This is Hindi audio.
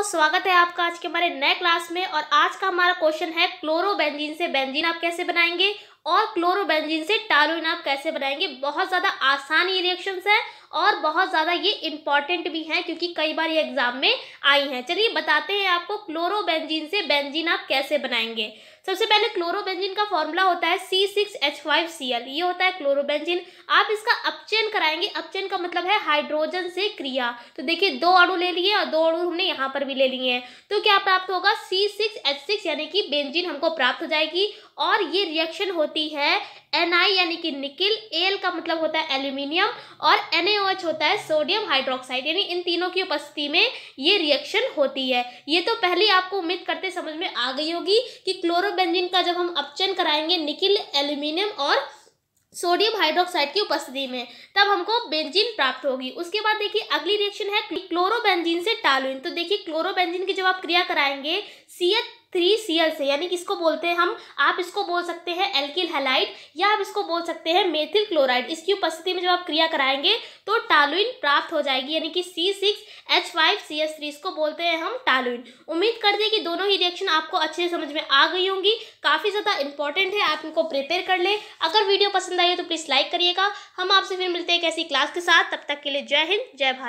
दोस्तों स्वागत है आपका आज के हमारे नए क्लास में और आज का हमारा क्वेश्चन है क्लोरोबेंजीन से बेंजीन आप कैसे बनाएंगे और क्लोरोबेंजीन से टालोइन आप कैसे बनाएंगे बहुत ज़्यादा आसान ये रिएक्शंस है और बहुत ज़्यादा ये इंपॉर्टेंट भी हैं क्योंकि कई बार ये एग्जाम में आई हैं चलिए बताते हैं आपको क्लोरोबेंजीन से बेंजीन आप कैसे बनाएंगे सबसे पहले क्लोरोबेंजीन का फॉर्मूला होता है C six H five C L ये होता है क्लोरोबेंजीन आप इसका अपचयन कराएंगे अपचयन का मतलब है हाइड्रोजन से क्रिया तो देखिए दो अणु ले लिए और दो अणु हमने यहाँ पर भी ले लिए हैं तो क्या प्राप्त होगा सी सिक्स एच सिक्स यानी कि बेंजीन हमको प्राप्त हो जाएगी और ये रिएक्शन होती है एन आई यानी कि निकिल एल का मतलब होता है एल्यूमिनियम और एन होता है सोडियम हाइड्रोक्साइड यानी इन तीनों की उपस्थिति में ये रिएक्शन होती है ये तो पहले आपको उम्मीद करते समझ में आ गई होगी कि क्लोरोबेंजिन का जब हम अपचन कराएंगे निकिल एल्यूमिनियम और सोडियम हाइड्रोक्साइड की उपस्थिति में तब हमको बेंजीन प्राप्त होगी उसके बाद देखिए अगली रिएक्शन है क्लोरोबेंजीन से टालुइन तो देखिए क्लोरोबेंजीन की जब आप क्रिया कराएंगे C H three C L से यानी कि इसको बोलते हैं हम आप इसको बोल सकते हैं एल्किल हेलाइट या आप इसको बोल सकते हैं मेथिल क्लोराइड इसकी उपस्थिति में जब आप क्रिया कराएंगे तो टालुइन प्राप्त हो जाएगी यानी कि C six H five C S three इसको बोलते हैं हम टालुइन उम्मीद कर दें कि दोनों ही रिएक्शन आपको अच्छे से समझ में आ गई होंगी काफ़ी ज़्यादा इंपॉर्टेंट है आप इनको प्रिपेयर कर लें अगर वीडियो पसंद आई तो प्लीज़ लाइक करिएगा हम आपसे फिर मिलते हैं एक ऐसी क्लास के साथ तब तक के लिए जय हिंद जय भारत